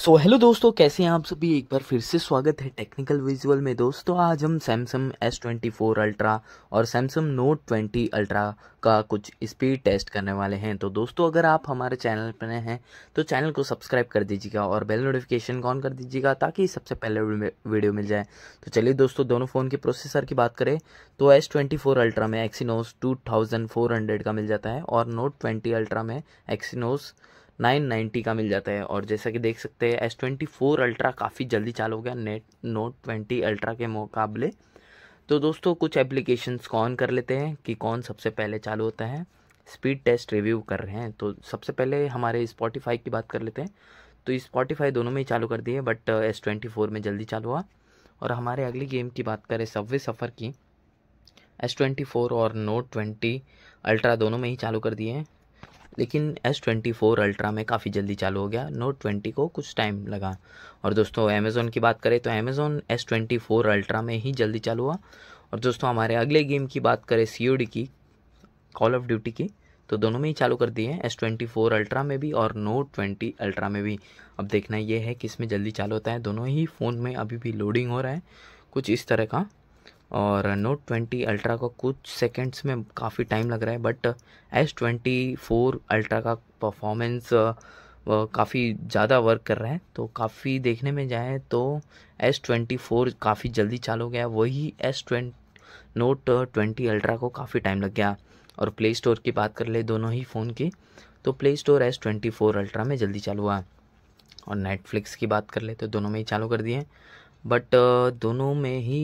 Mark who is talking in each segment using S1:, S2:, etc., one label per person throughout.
S1: so hello दोस्तों कैसे हैं आप सभी एक बार फिर से स्वागत है टेक्निकल विजुअल में दोस्तों तो आज हम Samsung S twenty four Ultra और सैमसंग नोट ट्वेंटी अल्ट्रा का कुछ स्पीड टेस्ट करने वाले हैं तो दोस्तों अगर आप हमारे चैनल पर हैं तो चैनल को सब्सक्राइब कर दीजिएगा और बेल नोटिफिकेशन ऑन कर दीजिएगा ताकि सबसे पहले वीडियो मिल जाए तो चलिए दोस्तों दोनों फ़ोन के प्रोसेसर की बात करें तो एस ट्वेंटी फोर अल्ट्रा में Exynos two thousand four hundred का मिल जाता है और नोट ट्वेंटी अल्ट्रा में एक्सीनोस 990 का मिल जाता है और जैसा कि देख सकते हैं एस ट्वेंटी फोर अल्ट्रा काफ़ी जल्दी चालू हो गया नेट नोट ट्वेंटी अल्ट्रा के मुकाबले तो दोस्तों कुछ एप्लीकेशंस कौन कर लेते हैं कि कौन सबसे पहले चालू होता है स्पीड टेस्ट रिव्यू कर रहे हैं तो सबसे पहले हमारे स्पॉटिफाई की बात कर लेते हैं तो स्पॉटिफाई दोनों में ही चालू कर दिए बट एस ट्वेंटी फोर में जल्दी चालू हुआ और हमारे अगली गेम की बात करें सबवे सफ़र की एस ट्वेंटी फोर और नोट ट्वेंटी अल्ट्रा दोनों में ही चालू कर दिए हैं लेकिन एस ट्वेंटी फोर अल्ट्रा में काफ़ी जल्दी चालू हो गया नोट ट्वेंटी को कुछ टाइम लगा और दोस्तों अमेज़ोन की बात करें तो Amazon S twenty four ultra में ही जल्दी चालू हुआ और दोस्तों हमारे अगले गेम की बात करें सी की कॉल ऑफ ड्यूटी की तो दोनों में ही चालू कर दिए हैं एस ट्वेंटी फोर अल्ट्रा में भी और नोट ट्वेंटी अल्ट्रा में भी अब देखना ये है कि इसमें जल्दी चालू होता है दोनों ही फ़ोन में अभी भी लोडिंग हो रहा है कुछ इस तरह का और नोट ट्वेंटी अल्ट्रा का कुछ सेकेंड्स में काफ़ी टाइम लग रहा है but S twenty four Ultra का परफॉर्मेंस काफ़ी ज़्यादा वर्क कर रहा है तो काफ़ी देखने में जाए तो एस ट्वेंटी फोर काफ़ी जल्दी चालू हो गया वही S twenty Note twenty Ultra को काफ़ी टाइम लग गया और प्ले स्टोर की बात कर ले दोनों ही फ़ोन की तो Play Store S twenty four ultra में जल्दी चालू हुआ और नेटफ्लिक्स की बात कर ले तो दोनों में ही चालू कर दिए बट दोनों में ही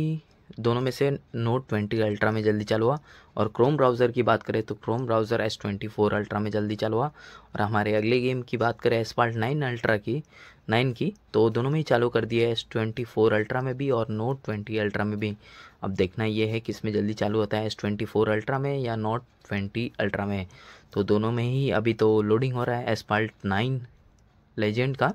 S1: दोनों में से नोट ट्वेंटी अल्ट्रा में जल्दी चालू हुआ और क्रोम ब्राउज़र की बात करें तो Chrome browser S twenty four ultra में जल्दी चालू हुआ और हमारे अगले गेम की बात करें एसपाल्ट नाइन अल्ट्रा की नाइन की तो दोनों में ही चालू कर दिया एस ट्वेंटी फोर अल्ट्रा में भी और नोट ट्वेंटी अल्ट्रा में भी अब देखना यह है कि इसमें जल्दी चालू होता है एस ट्वेंटी फोर अल्ट्रा में या नोट ट्वेंटी अल्ट्रा में तो दोनों में ही अभी तो लोडिंग हो रहा है एसपाल्ट नाइन लेजेंड का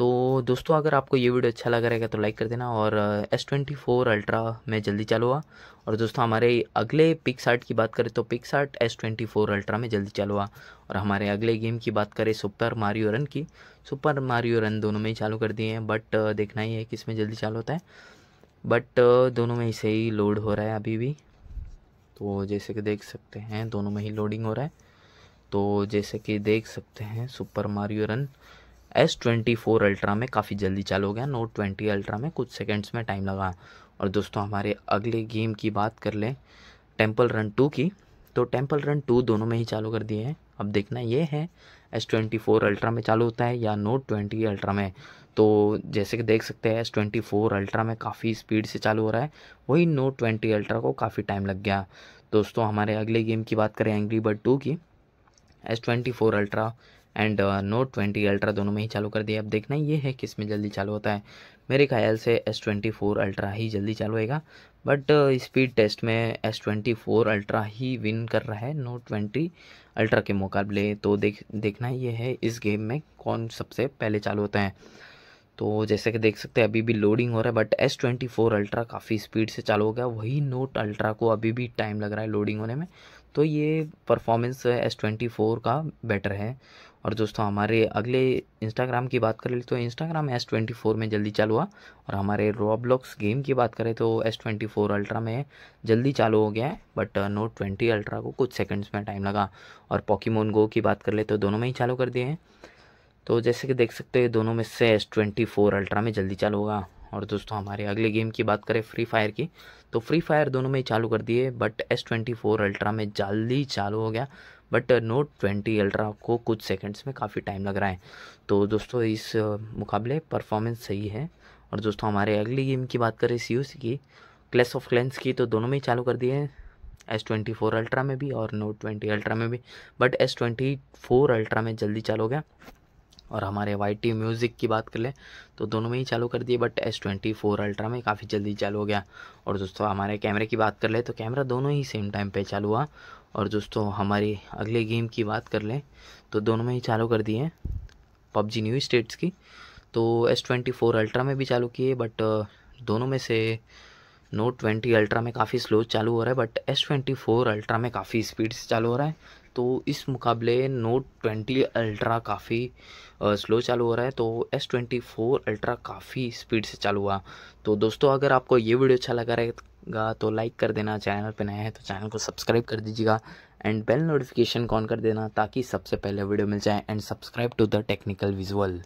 S1: तो दोस्तों अगर आपको ये वीडियो अच्छा लगा रहेगा तो लाइक कर देना और एस ट्वेंटी फोर अल्ट्रा में जल्दी चालू हुआ और दोस्तों हमारे अगले पिक्सार्ट की बात करें तो art S twenty four ultra में जल्दी चालू हुआ और हमारे अगले गेम की बात करें सुपर मारियो रन की सुपर मारियो रन दोनों में ही चालू कर दिए हैं बट देखना ही है कि इसमें जल्दी चालू होता है बट दोनों में ही सही लोड हो रहा है अभी भी तो जैसे कि देख सकते हैं दोनों में ही लोडिंग हो रहा है तो जैसे कि देख सकते हैं Super Mario Run S twenty four ultra में काफ़ी जल्दी चालू हो गया नोट ट्वेंटी अल्ट्रा में कुछ सेकेंड्स में टाइम लगा और दोस्तों हमारे अगले गेम की बात कर लें टेम्पल रन टू की तो टेम्पल रन टू दोनों में ही चालू कर दिए हैं अब देखना ये है एस ट्वेंटी फोर अल्ट्रा में चालू होता है या नोट ट्वेंटी अल्ट्रा में तो जैसे कि देख सकते हैं एस ट्वेंटी फोर अल्ट्रा में काफ़ी स्पीड से चालू हो रहा है वही नोट ट्वेंटी अल्ट्रा को काफ़ी टाइम लग गया दोस्तों हमारे अगले गेम की बात करें एंग्री बर्ड टू की S twenty four Ultra and Note twenty Ultra दोनों में ही चालू कर दिया अब देखना ये है किस में जल्दी चालू होता है मेरे ख्याल से एस ट्वेंटी फोर अल्ट्रा ही जल्दी चालू होएगा बट स्पीड टेस्ट में एस ट्वेंटी फोर अल्ट्रा ही विन कर रहा है नोट ट्वेंटी अल्ट्रा के मुकाबले तो देख देखना ये है इस गेम में कौन सबसे पहले चालू होता है तो जैसे कि देख सकते हैं अभी भी लोडिंग हो रहा है but S twenty four ultra काफ़ी स्पीड से चालू हो गया वही नोट अल्ट्रा को अभी भी टाइम लग रहा है लोडिंग होने में तो ये परफॉर्मेंस एस ट्वेंटी फोर का बेटर है और दोस्तों हमारे अगले इंस्टाग्राम की बात करें तो इंस्टाग्राम एस ट्वेंटी फोर में जल्दी चालू हुआ और हमारे रॉब्लॉक्स गेम की बात करें तो एस ट्वेंटी फोर अल्ट्रा में जल्दी चालू हो गया है बट नोट ट्वेंटी अल्ट्रा को कुछ सेकंड्स में टाइम लगा और पॉकीमोन गो की बात कर ले तो दोनों में ही चालू कर दिए हैं तो जैसे कि देख सकते हैं दोनों में से एस ट्वेंटी फोर अल्ट्रा में जल्दी चालू होगा और दोस्तों हमारे अगले गेम की बात करें फ्री फायर की तो फ्री फायर दोनों में ही चालू कर दिए but S twenty four ultra में जल्दी चालू हो गया बट नोट ट्वेंटी अल्ट्रा को कुछ सेकंड्स में काफ़ी टाइम लग रहा है तो दोस्तों इस मुकाबले परफॉर्मेंस सही है और दोस्तों हमारे अगली गेम की बात करें सी की क्लैश ऑफ क्लेंस की तो दोनों में ही चालू कर दिए हैं एस ट्वेंटी फोर अल्ट्रा में भी और नोट ट्वेंटी अल्ट्रा में भी but S twenty four ultra में जल्दी चालू हो गया और हमारे वाई टी म्यूज़िक की बात कर लें तो दोनों में ही चालू कर दिए but S twenty four ultra में काफ़ी जल्दी चालू हो गया और दोस्तों हमारे कैमरे की बात कर लें तो कैमरा दोनों ही सेम टाइम पे चालू हुआ और दोस्तों हमारी अगले गेम की बात कर लें तो दोनों में ही चालू कर दिए हैं पबजी न्यू स्टेट्स की तो एस ट्वेंटी फ़ोर अल्ट्रा में भी चालू किए बट दोनों में से नोट ट्वेंटी अल्ट्रा में काफ़ी स्लो चालू हो रहा है but S twenty four ultra में काफ़ी स्पीड से चालू हो रहा है तो इस मुकाबले नोट ट्वेंटी अल्ट्रा काफ़ी स्लो चालू हो रहा है तो एस ट्वेंटी फ़ोर अल्ट्रा काफ़ी स्पीड से चालू हुआ तो दोस्तों अगर आपको ये वीडियो अच्छा लगा रहे गा तो लाइक कर देना चैनल पर नया है तो चैनल को सब्सक्राइब कर दीजिएगा एंड बेल नोटिफिकेशन ऑन कर देना ताकि सबसे पहले वीडियो मिल जाए and subscribe to the technical visual